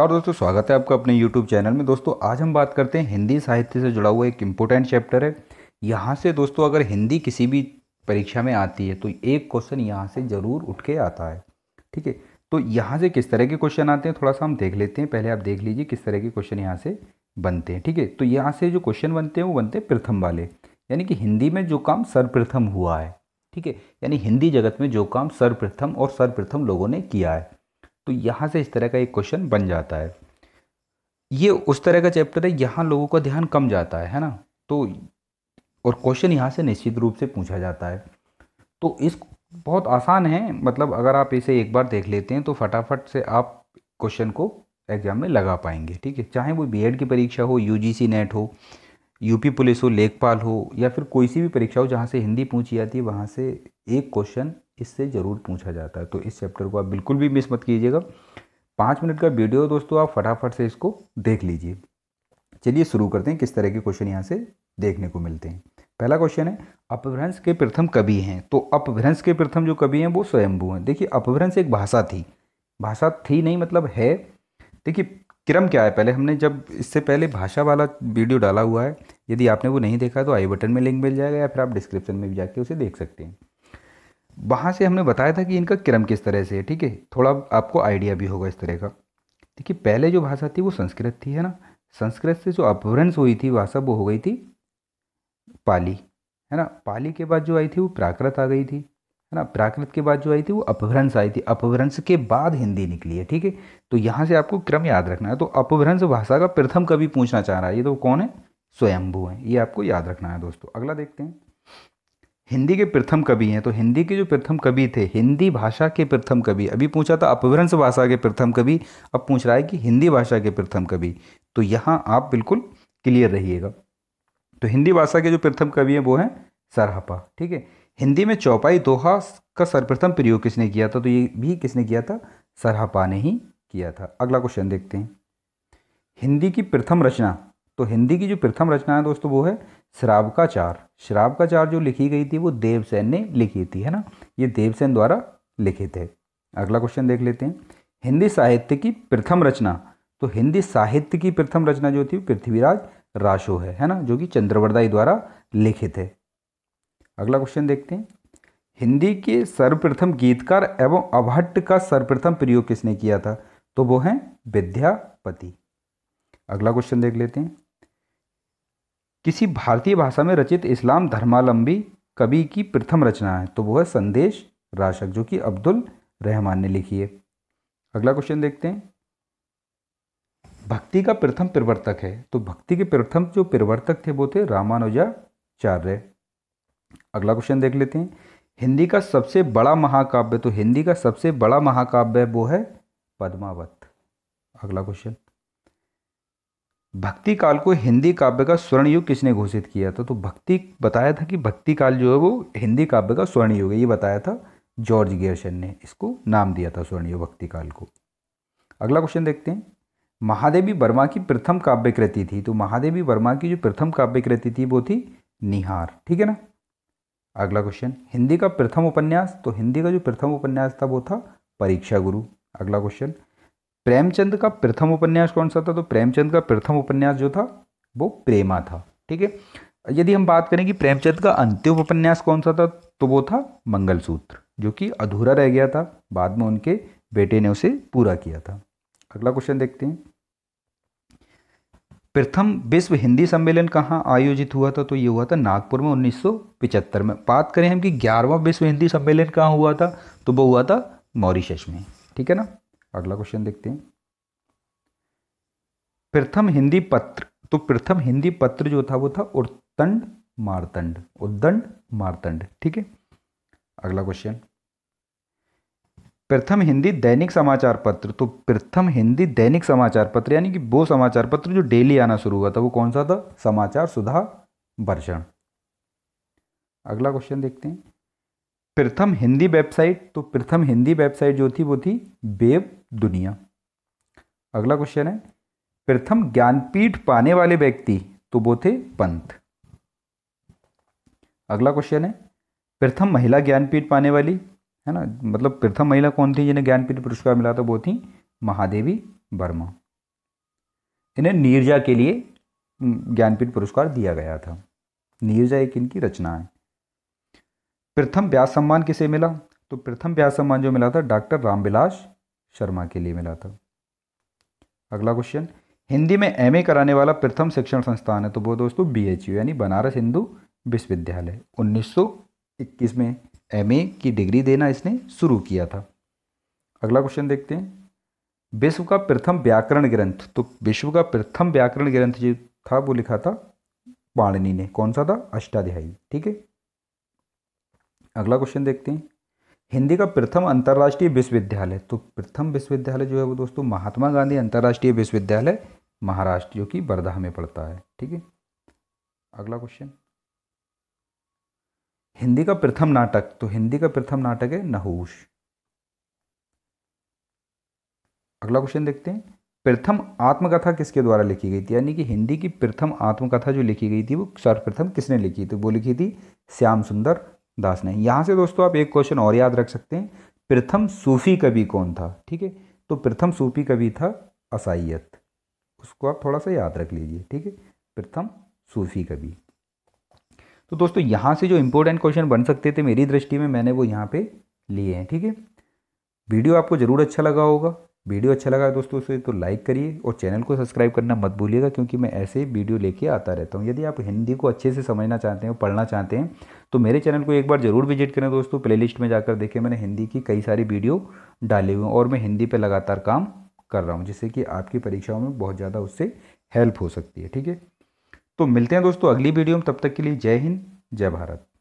नमस्कार दोस्तों स्वागत है आपका अपने यूट्यूब चैनल में दोस्तों आज हम बात करते हैं हिंदी साहित्य से जुड़ा हुआ एक इम्पोर्टेंट चैप्टर है यहाँ से दोस्तों अगर हिंदी किसी भी परीक्षा में आती है तो एक क्वेश्चन यहाँ से ज़रूर उठ के आता है ठीक है तो यहाँ से किस तरह के क्वेश्चन आते हैं थोड़ा सा हम देख लेते हैं पहले आप देख लीजिए किस तरह के क्वेश्चन यहाँ से बनते हैं ठीक है तो यहाँ से जो क्वेश्चन बनते हैं वो बनते हैं प्रथम वाले यानी कि हिंदी में जो काम सर्वप्रथम हुआ है ठीक है यानी हिंदी जगत में जो काम सर्वप्रथम और सर्वप्रथम लोगों ने किया है तो यहाँ से इस तरह का एक क्वेश्चन बन जाता है ये उस तरह का चैप्टर है यहाँ लोगों का ध्यान कम जाता है है ना तो और क्वेश्चन यहाँ से निश्चित रूप से पूछा जाता है तो इस बहुत आसान है मतलब अगर आप इसे एक बार देख लेते हैं तो फटाफट से आप क्वेश्चन को एग्ज़ाम में लगा पाएंगे ठीक है चाहे वो बीएड की परीक्षा हो यूजीसी नेट हो यूपी पुलिस हो लेखपाल हो या फिर कोई सी भी परीक्षा हो जहाँ से हिंदी पूछी जाती है वहाँ से एक क्वेश्चन इससे ज़रूर पूछा जाता है तो इस चैप्टर को आप बिल्कुल भी मिस मत कीजिएगा पाँच मिनट का वीडियो दोस्तों आप फटाफट से इसको देख लीजिए चलिए शुरू करते हैं किस तरह के क्वेश्चन यहाँ से देखने को मिलते हैं पहला क्वेश्चन है अपभ्रंश के प्रथम कवि हैं तो अपभ्रंश के प्रथम जो कवि हैं वो स्वयंभू हैं देखिए अपभ्रंश एक भाषा थी भाषा थी नहीं मतलब है देखिए क्रम क्या है पहले हमने जब इससे पहले भाषा वाला वीडियो डाला हुआ है यदि आपने वो नहीं देखा तो आई बटन में लिंक मिल जाएगा या फिर आप डिस्क्रिप्शन में भी जाके उसे देख सकते हैं वहाँ से हमने बताया था कि इनका क्रम किस तरह से है ठीक है थोड़ा आपको आइडिया भी होगा इस तरह का देखिए पहले जो भाषा थी वो संस्कृत थी है ना संस्कृत से जो अपभ्रंश हुई थी भाषा वो हो गई थी पाली है ना पाली के बाद जो आई थी वो प्राकृत आ गई थी है ना प्राकृत के बाद जो आई थी वो अपभ्रंश आई थी अपभ्रंश के बाद हिंदी निकली है ठीक है तो यहाँ से आपको क्रम याद रखना है तो अपभ्रंश भाषा का प्रथम कभी पूछना चाह रहा है ये तो कौन है स्वयंभू है ये आपको याद रखना है दोस्तों अगला देखते हैं हिंदी के प्रथम कवि हैं तो हिंदी के जो प्रथम कवि थे हिंदी भाषा के प्रथम कवि अभी पूछा था अपभ्रंश भाषा के प्रथम कवि अब पूछ रहा है कि हिंदी भाषा के प्रथम कवि तो यहाँ आप बिल्कुल क्लियर रहिएगा तो हिंदी भाषा के जो प्रथम कवि हैं वो हैं सरहपा ठीक है हिंदी में चौपाई दोहा का सर्वप्रथम प्रयोग किसने किया था तो ये भी किसने किया था सरहपा ने ही किया था अगला क्वेश्चन देखते हैं हिंदी की प्रथम रचना तो हिंदी की जो प्रथम रचना है दोस्तों वो है शराब का चार शराब का चार जो लिखी गई थी वो देवसेन ने लिखी थी है ना ये देवसेन द्वारा लिखित है अगला क्वेश्चन देख लेते हैं हिंदी साहित्य की प्रथम रचना तो हिंदी साहित्य की प्रथम रचना जो थी पृथ्वीराज राशो है है ना जो कि चंद्रवरदाई द्वारा लिखित है अगला क्वेश्चन देखते हैं हिंदी के सर्वप्रथम गीतकार एवं अभट्ट का सर्वप्रथम प्रयोग किसने किया था तो वो हैं विद्यापति अगला क्वेश्चन देख लेते हैं किसी भारतीय भाषा में रचित इस्लाम धर्मालंबी कवि की प्रथम रचना है तो वो है संदेश राशक जो कि अब्दुल रहमान ने लिखी है अगला क्वेश्चन देखते हैं भक्ति का प्रथम प्रवर्तक है तो भक्ति के प्रथम जो प्रवर्तक थे वो थे रामानुजाचार्य अगला क्वेश्चन देख लेते हैं हिंदी का सबसे बड़ा महाकाव्य तो हिंदी का सबसे बड़ा महाकाव्य वो है पद्मावत अगला क्वेश्चन भक्ति काल को हिंदी काव्य का स्वर्ण युग किसने घोषित किया था तो भक्ति बताया था कि भक्ति काल जो है वो हिंदी काव्य का स्वर्ण युग है ये बताया था जॉर्ज गेयर्सन ने इसको नाम दिया था स्वर्ण युग भक्ति काल को अगला क्वेश्चन देखते हैं महादेवी वर्मा की प्रथम काव्य कृति थी तो महादेवी वर्मा की जो प्रथम काव्य कृति थी वो थी निहार ठीक है ना अगला क्वेश्चन हिंदी का प्रथम उपन्यास तो हिंदी का जो प्रथम उपन्यास था वो था परीक्षा गुरु अगला क्वेश्चन प्रेमचंद का प्रथम उपन्यास कौन सा था तो प्रेमचंद का प्रथम उपन्यास जो था वो प्रेमा था ठीक है यदि हम बात करें कि प्रेमचंद का अंतिम उपन्यास कौन सा था तो वो था मंगलसूत्र जो कि अधूरा रह गया था बाद में उनके बेटे ने उसे पूरा किया था अगला क्वेश्चन देखते हैं प्रथम विश्व हिंदी सम्मेलन कहाँ आयोजित हुआ था तो ये हुआ था नागपुर में उन्नीस में बात करें हम कि ग्यारहवा विश्व हिंदी सम्मेलन कहाँ हुआ था तो वो हुआ था मॉरिशस में ठीक है ना अगला क्वेश्चन देखते हैं प्रथम हिंदी पत्र तो प्रथम हिंदी पत्र जो था वो था उत्तंड मारतंड उदंड मारतंड ठीक है अगला क्वेश्चन प्रथम हिंदी दैनिक समाचार पत्र तो प्रथम हिंदी दैनिक समाचार पत्र यानी कि वो समाचार पत्र जो डेली आना शुरू हुआ था वो कौन सा था समाचार सुधा वर्षण अगला क्वेश्चन देखते हैं प्रथम हिंदी वेबसाइट तो प्रथम हिंदी वेबसाइट जो थी वो थी बेब दुनिया अगला क्वेश्चन है प्रथम ज्ञानपीठ पाने वाले व्यक्ति तो वो थे पंथ अगला क्वेश्चन है प्रथम महिला ज्ञानपीठ पाने वाली है ना मतलब प्रथम महिला कौन थी जिन्हें ज्ञानपीठ पुरस्कार मिला था वो थी महादेवी वर्मा इन्हें नीरजा के लिए ज्ञानपीठ पुरस्कार दिया गया था नीरजा एक इनकी रचना है प्रथम व्यास सम्मान किसे मिला तो प्रथम व्यास सम्मान जो मिला था डॉक्टर रामविलास शर्मा के लिए मिला था अगला क्वेश्चन हिंदी में एमए कराने वाला प्रथम शिक्षण संस्थान है तो वो दोस्तों बीएचयू यानी बनारस हिंदू विश्वविद्यालय 1921 में एमए की डिग्री देना इसने शुरू किया था अगला क्वेश्चन देखते हैं विश्व का प्रथम व्याकरण ग्रंथ तो विश्व का प्रथम व्याकरण ग्रंथ जो था वो लिखा था पाणनी ने कौन सा था अष्टाध्यायी ठीक है अगला क्वेश्चन देखते हैं हिंदी का प्रथम अंतर्राष्ट्रीय विश्वविद्यालय तो प्रथम विश्वविद्यालय जो है वो दोस्तों महात्मा गांधी अंतर्राष्ट्रीय विश्वविद्यालय महाराष्ट्र जो कि वर्धा में पड़ता है ठीक है अगला क्वेश्चन हिंदी का प्रथम नाटक तो हिंदी का प्रथम नाटक है नहूश अगला क्वेश्चन देखते हैं प्रथम आत्मकथा किसके द्वारा लिखी गई थी यानी कि हिंदी की प्रथम आत्मकथा जो लिखी गई थी वो सर्वप्रथम किसने लिखी तो वो लिखी थी श्याम सुंदर दास ने यहाँ से दोस्तों आप एक क्वेश्चन और याद रख सकते हैं प्रथम सूफी कवि कौन था ठीक है तो प्रथम सूफी कवि था असाइत उसको आप थोड़ा सा याद रख लीजिए ठीक है प्रथम सूफी कवि तो दोस्तों यहाँ से जो इम्पोर्टेंट क्वेश्चन बन सकते थे मेरी दृष्टि में मैंने वो यहाँ पे लिए हैं ठीक है वीडियो आपको ज़रूर अच्छा लगा होगा वीडियो अच्छा लगा दोस्तों उसे तो लाइक करिए और चैनल को सब्सक्राइब करना मत भूलिएगा क्योंकि मैं ऐसे ही वीडियो लेके आता रहता हूँ यदि आप हिंदी को अच्छे से समझना चाहते हैं पढ़ना चाहते हैं तो मेरे चैनल को एक बार ज़रूर विजिट करें दोस्तों प्लेलिस्ट में जाकर देखें मैंने हिंदी की कई सारी वीडियो डाली हुई और मैं हिंदी पर लगातार काम कर रहा हूँ जिससे कि आपकी परीक्षाओं में बहुत ज़्यादा उससे हेल्प हो सकती है ठीक है तो मिलते हैं दोस्तों अगली वीडियो में तब तक के लिए जय हिंद जय भारत